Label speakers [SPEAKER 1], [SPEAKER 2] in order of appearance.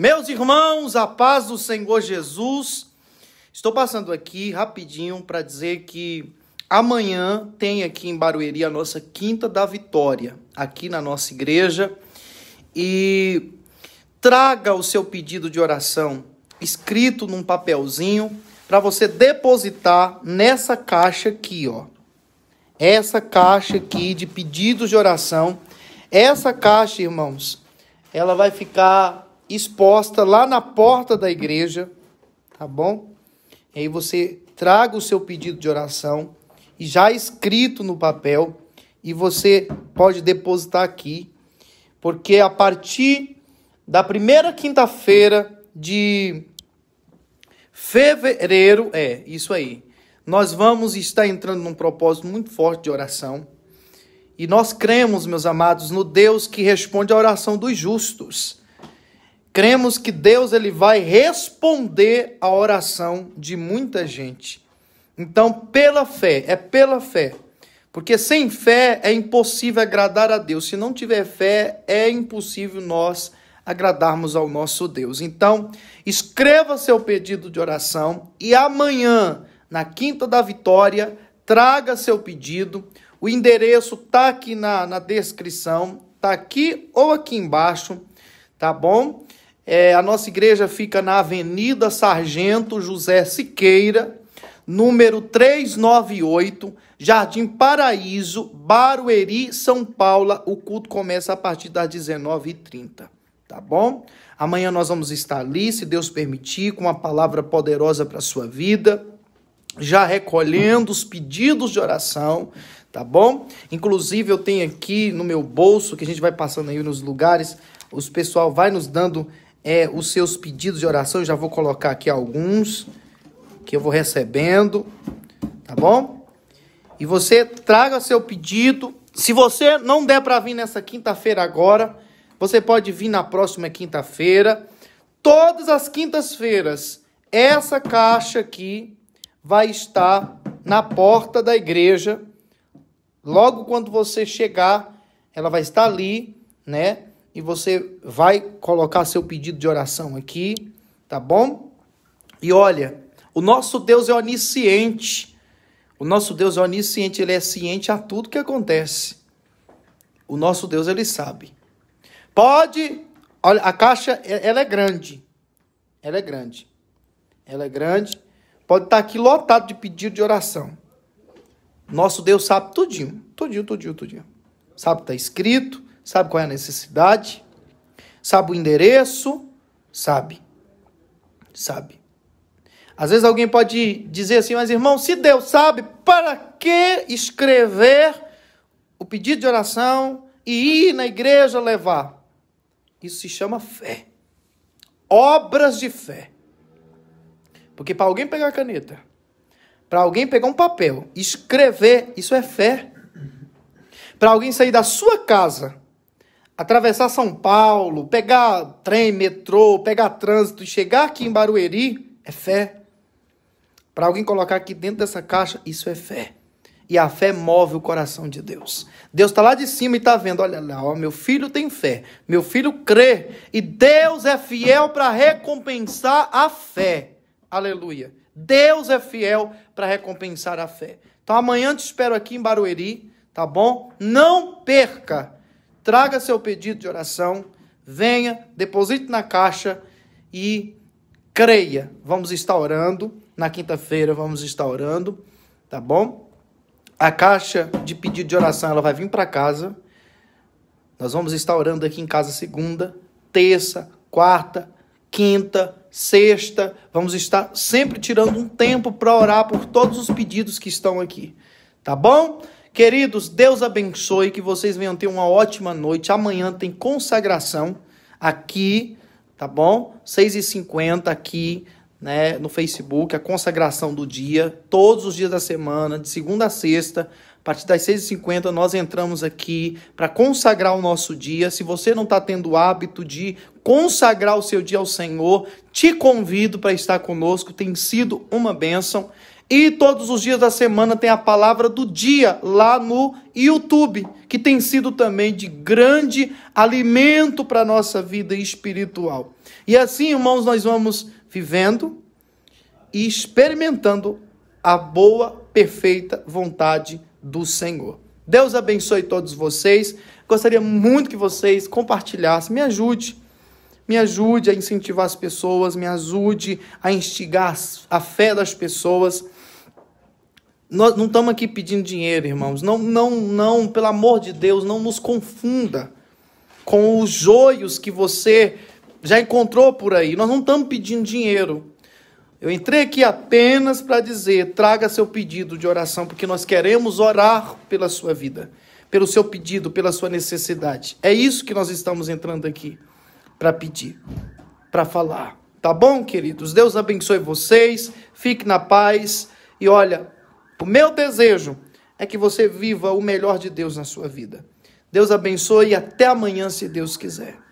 [SPEAKER 1] Meus irmãos, a paz do Senhor Jesus. Estou passando aqui rapidinho para dizer que amanhã tem aqui em Barueri a nossa Quinta da Vitória, aqui na nossa igreja. E traga o seu pedido de oração escrito num papelzinho para você depositar nessa caixa aqui, ó. Essa caixa aqui de pedidos de oração. Essa caixa, irmãos, ela vai ficar exposta lá na porta da igreja, tá bom? E aí você traga o seu pedido de oração e já escrito no papel e você pode depositar aqui, porque a partir da primeira quinta-feira de fevereiro, é, isso aí. Nós vamos estar entrando num propósito muito forte de oração. E nós cremos, meus amados, no Deus que responde à oração dos justos cremos que Deus ele vai responder a oração de muita gente. Então, pela fé, é pela fé. Porque sem fé é impossível agradar a Deus. Se não tiver fé, é impossível nós agradarmos ao nosso Deus. Então, escreva seu pedido de oração e amanhã, na Quinta da Vitória, traga seu pedido. O endereço tá aqui na, na descrição, tá aqui ou aqui embaixo, tá bom? É, a nossa igreja fica na Avenida Sargento José Siqueira, número 398, Jardim Paraíso, Barueri, São Paulo. O culto começa a partir das 19h30, tá bom? Amanhã nós vamos estar ali, se Deus permitir, com uma palavra poderosa para a sua vida, já recolhendo os pedidos de oração, tá bom? Inclusive, eu tenho aqui no meu bolso, que a gente vai passando aí nos lugares, os pessoal vai nos dando é, os seus pedidos de oração. Eu já vou colocar aqui alguns que eu vou recebendo, tá bom? E você traga seu pedido. Se você não der para vir nessa quinta-feira agora, você pode vir na próxima quinta-feira. Todas as quintas-feiras, essa caixa aqui vai estar na porta da igreja. Logo quando você chegar, ela vai estar ali, né? e você vai colocar seu pedido de oração aqui, tá bom? E olha, o nosso Deus é onisciente. O nosso Deus é onisciente, ele é ciente a tudo que acontece. O nosso Deus, ele sabe. Pode, olha, a caixa é, ela é grande. Ela é grande. Ela é grande. Pode estar tá aqui lotado de pedido de oração. Nosso Deus sabe tudinho, tudinho, tudinho, tudinho. Sabe que está escrito, sabe qual é a necessidade, sabe o endereço, sabe. Sabe. Às vezes alguém pode dizer assim, mas irmão, se Deus sabe, para que escrever o pedido de oração e ir na igreja levar? Isso se chama fé. Obras de fé. Porque para alguém pegar a caneta, para alguém pegar um papel, escrever, isso é fé. Para alguém sair da sua casa atravessar São Paulo, pegar trem, metrô, pegar trânsito e chegar aqui em Barueri é fé. Para alguém colocar aqui dentro dessa caixa, isso é fé. E a fé move o coração de Deus. Deus está lá de cima e está vendo: olha lá, ó, meu filho tem fé, meu filho crê, e Deus é fiel para recompensar a fé. Aleluia. Deus é fiel para recompensar a fé. Então amanhã te espero aqui em Barueri, tá bom? Não perca! traga seu pedido de oração, venha, deposite na caixa e creia. Vamos estar orando. Na quinta-feira vamos estar orando, tá bom? A caixa de pedido de oração ela vai vir para casa. Nós vamos estar orando aqui em casa segunda, terça, quarta, quinta, sexta. Vamos estar sempre tirando um tempo para orar por todos os pedidos que estão aqui, tá bom? Queridos, Deus abençoe, que vocês venham ter uma ótima noite. Amanhã tem consagração aqui, tá bom? 6h50 aqui. Né, no Facebook, a consagração do dia, todos os dias da semana, de segunda a sexta, a partir das 6h50, nós entramos aqui para consagrar o nosso dia. Se você não está tendo o hábito de consagrar o seu dia ao Senhor, te convido para estar conosco, tem sido uma bênção. E todos os dias da semana tem a palavra do dia lá no YouTube, que tem sido também de grande alimento para a nossa vida espiritual. E assim, irmãos, nós vamos vivendo e experimentando a boa, perfeita vontade do Senhor. Deus abençoe todos vocês. Gostaria muito que vocês compartilhassem, me ajude me ajude a incentivar as pessoas, me ajude a instigar a fé das pessoas. Nós não estamos aqui pedindo dinheiro, irmãos. Não, não, não, pelo amor de Deus, não nos confunda com os joios que você já encontrou por aí. Nós não estamos pedindo dinheiro. Eu entrei aqui apenas para dizer: traga seu pedido de oração, porque nós queremos orar pela sua vida, pelo seu pedido, pela sua necessidade. É isso que nós estamos entrando aqui para pedir, para falar. Tá bom, queridos? Deus abençoe vocês, fique na paz e olha, o meu desejo é que você viva o melhor de Deus na sua vida. Deus abençoe e até amanhã, se Deus quiser.